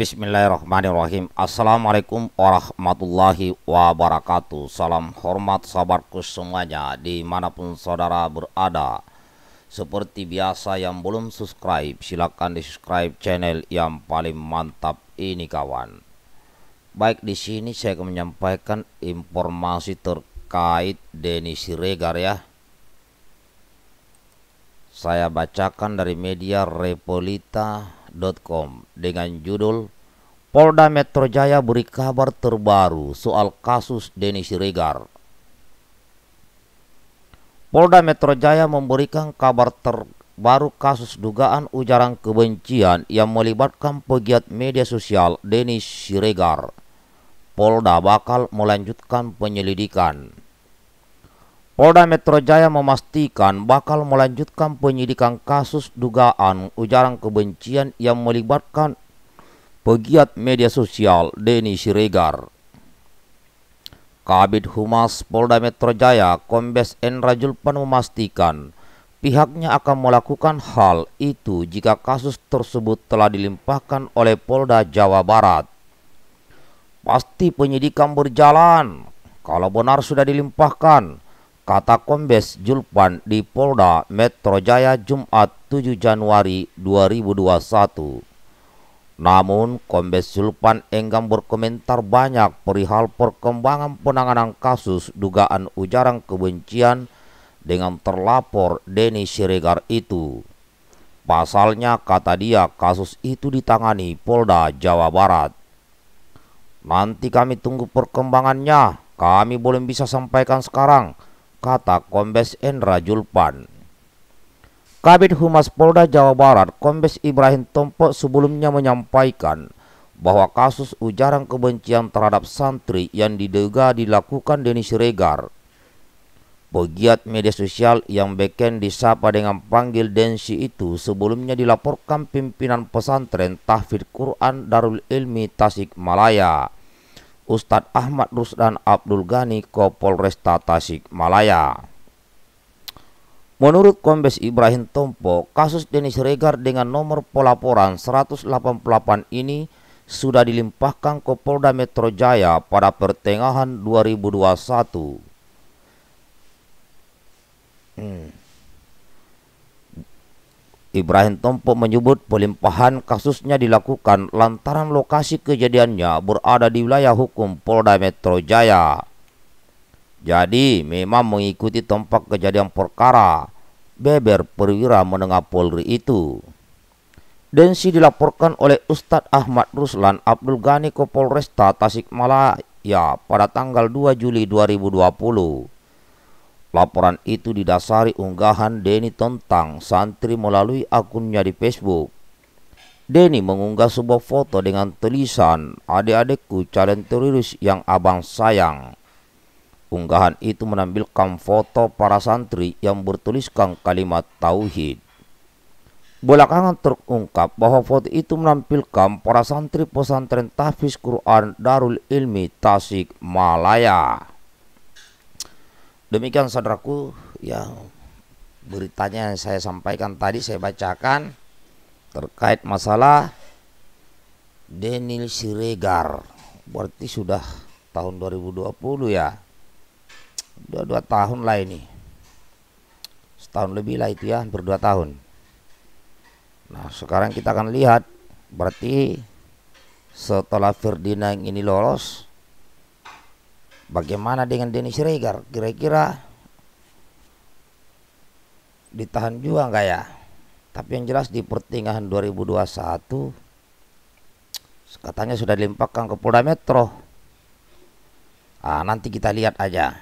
Bismillahirrahmanirrahim Assalamualaikum warahmatullahi wabarakatuh Salam hormat sahabatku semuanya Dimanapun saudara berada Seperti biasa yang belum subscribe Silahkan di subscribe channel yang paling mantap ini kawan Baik di sini saya akan menyampaikan informasi terkait Denny Siregar ya Saya bacakan dari media Repolita Kompas.com dengan judul Polda Metro Jaya beri kabar terbaru soal kasus Denis Siregar. Polda Metro Jaya memberikan kabar terbaru kasus dugaan ujaran kebencian yang melibatkan pegiat media sosial Denis Siregar. Polda bakal melanjutkan penyelidikan. Polda Metro Jaya memastikan bakal melanjutkan penyidikan kasus dugaan ujaran kebencian yang melibatkan pegiat media sosial Denny Siregar. Kabit Humas Polda Metro Jaya Kombes Endra Julpan memastikan pihaknya akan melakukan hal itu jika kasus tersebut telah dilimpahkan oleh Polda Jawa Barat. Pasti penyidikan berjalan kalau benar sudah dilimpahkan kata Kombes Julpan di Polda Metro Jaya Jumat 7 Januari 2021. Namun, Kombes Julpan enggan berkomentar banyak perihal perkembangan penanganan kasus dugaan ujaran kebencian dengan terlapor Denny Siregar itu. Pasalnya, kata dia, kasus itu ditangani Polda Jawa Barat. Nanti kami tunggu perkembangannya. Kami belum bisa sampaikan sekarang kata Kombes Endra Julpan. Kabit Humas Polda Jawa Barat Kombes Ibrahim Tompo sebelumnya menyampaikan bahwa kasus ujaran kebencian terhadap santri yang diduga dilakukan Denis Regar, Pegiat media sosial yang beken disapa dengan panggil Densi itu sebelumnya dilaporkan pimpinan pesantren Tahfidz Quran Darul Ilmi Tasikmalaya Ustadz Ahmad Rusdan Abdul Ghani ke Tasik Malaya. Menurut Kombes Ibrahim Tompo, kasus Denis Regar dengan nomor pelaporan 188 ini sudah dilimpahkan ke Polda Metro Jaya pada pertengahan 2021. Hmm. Ibrahim Tompo menyebut pelimpahan kasusnya dilakukan lantaran lokasi kejadiannya berada di wilayah hukum Polda Metro Jaya. Jadi memang mengikuti tempat kejadian perkara, beber perwira menengah Polri itu. Densi dilaporkan oleh Ustadz Ahmad Ruslan Abdul Ghani Kopolresta Tasikmalaya pada tanggal 2 Juli 2020. Laporan itu didasari unggahan Denny tentang santri melalui akunnya di Facebook. Denny mengunggah sebuah foto dengan tulisan adik-adikku calon teroris yang abang sayang. Unggahan itu menampilkan foto para santri yang bertuliskan kalimat tauhid. Belakangan terungkap bahwa foto itu menampilkan para santri pesantren Tahfiz Quran Darul Ilmi Tasik Malaya demikian saudaraku ya beritanya yang saya sampaikan tadi saya bacakan terkait masalah Denil Siregar berarti sudah tahun 2020 ya sudah dua tahun lah ini setahun lebih lah itu ya hampir dua tahun nah sekarang kita akan lihat berarti setelah Ferdinand ini lolos Bagaimana dengan Denis Reger? Kira-kira ditahan juga nggak ya? Tapi yang jelas di pertengahan 2021 katanya sudah dilimpahkan ke Polda Metro. Ah, nanti kita lihat aja.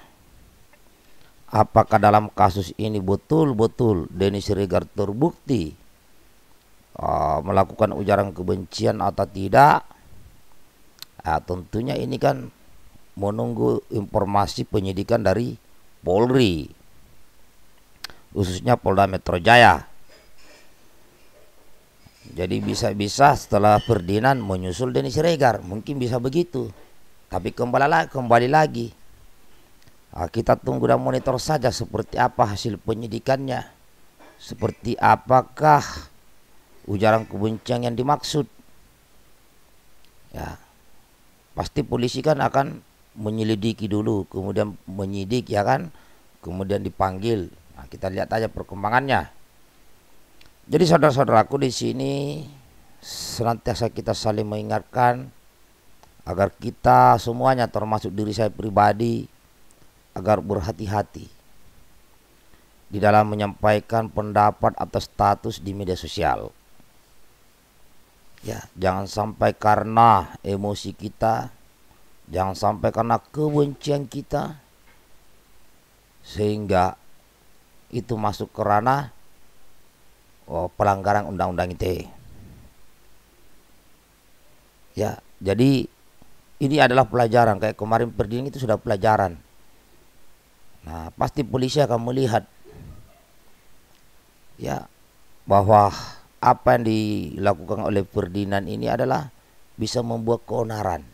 Apakah dalam kasus ini betul-betul Denis Reger terbukti uh, melakukan ujaran kebencian atau tidak? Ah, tentunya ini kan menunggu informasi penyidikan dari Polri khususnya Polda Metro Jaya jadi bisa-bisa setelah Ferdinand menyusul Denis Regar mungkin bisa begitu tapi kembali lagi kembali lagi nah, kita tunggu dan monitor saja seperti apa hasil penyidikannya seperti apakah ujaran kebencian yang dimaksud ya pasti polisi kan akan menyelidiki dulu, kemudian menyidik ya kan, kemudian dipanggil. Nah, kita lihat aja perkembangannya. Jadi saudara-saudaraku di sini senantiasa kita saling mengingatkan agar kita semuanya termasuk diri saya pribadi agar berhati-hati di dalam menyampaikan pendapat atau status di media sosial. Ya, jangan sampai karena emosi kita Jangan sampai karena kebencian kita sehingga itu masuk ke ranah oh, pelanggaran undang-undang ITE. Ya, jadi ini adalah pelajaran kayak kemarin Perdin itu sudah pelajaran. Nah, pasti polisi akan melihat ya bahwa apa yang dilakukan oleh Ferdinand ini adalah bisa membuat keonaran.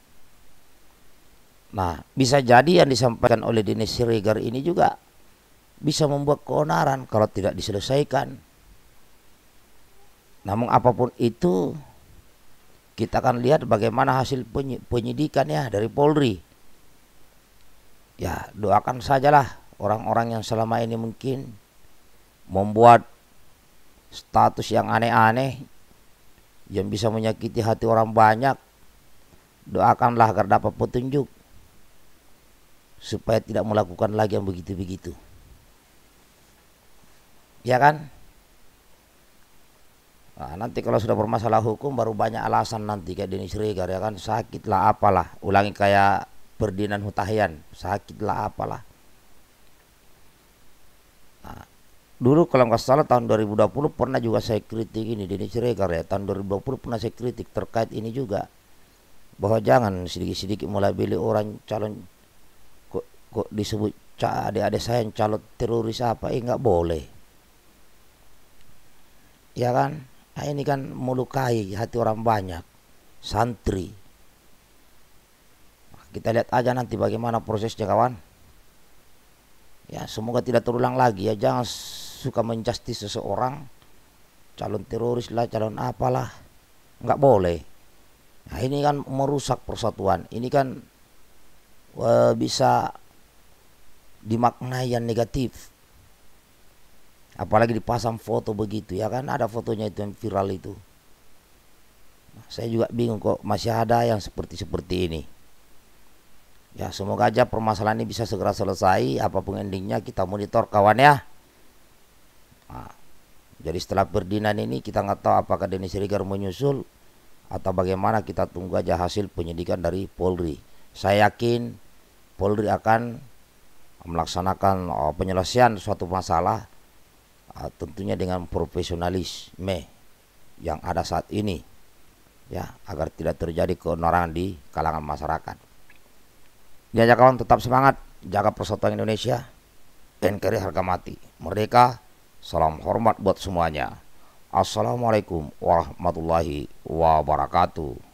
Nah, bisa jadi yang disampaikan oleh Dennis Siregar ini juga bisa membuat keonaran kalau tidak diselesaikan. Namun apapun itu, kita akan lihat bagaimana hasil penyidikan ya dari Polri. Ya, doakan sajalah orang-orang yang selama ini mungkin membuat status yang aneh-aneh yang bisa menyakiti hati orang banyak. Doakanlah agar dapat petunjuk supaya tidak melakukan lagi yang begitu-begitu. Ya kan? Nah, nanti kalau sudah bermasalah hukum baru banyak alasan nanti kayak Denis Regar ya kan sakitlah apalah ulangi kayak Perdinan Hutahian sakitlah apalah nah, dulu kalau nggak salah tahun 2020 pernah juga saya kritik ini Denis Regar ya tahun 2020 pernah saya kritik terkait ini juga bahwa jangan sedikit-sedikit mulai beli orang calon kok disebut adik-adik saya yang calon teroris apa eh nggak boleh ya kan nah, ini kan melukai hati orang banyak santri kita lihat aja nanti bagaimana prosesnya kawan ya semoga tidak terulang lagi ya jangan suka menjustis seseorang calon teroris lah calon apalah nggak boleh nah ini kan merusak persatuan ini kan eh, bisa dimaknai yang negatif. Apalagi dipasang foto begitu ya kan ada fotonya itu yang viral itu. Saya juga bingung kok masih ada yang seperti seperti ini. Ya semoga aja permasalahan ini bisa segera selesai apapun endingnya kita monitor kawan ya. Nah, jadi setelah perdinan ini kita nggak tahu apakah Denis Rigar menyusul atau bagaimana kita tunggu aja hasil penyidikan dari Polri. Saya yakin Polri akan melaksanakan uh, penyelesaian suatu masalah uh, tentunya dengan profesionalisme yang ada saat ini ya agar tidak terjadi keonoran di kalangan masyarakat. Ya kawan tetap semangat jaga persatuan Indonesia NKRI harga mati merdeka salam hormat buat semuanya. Assalamualaikum warahmatullahi wabarakatuh.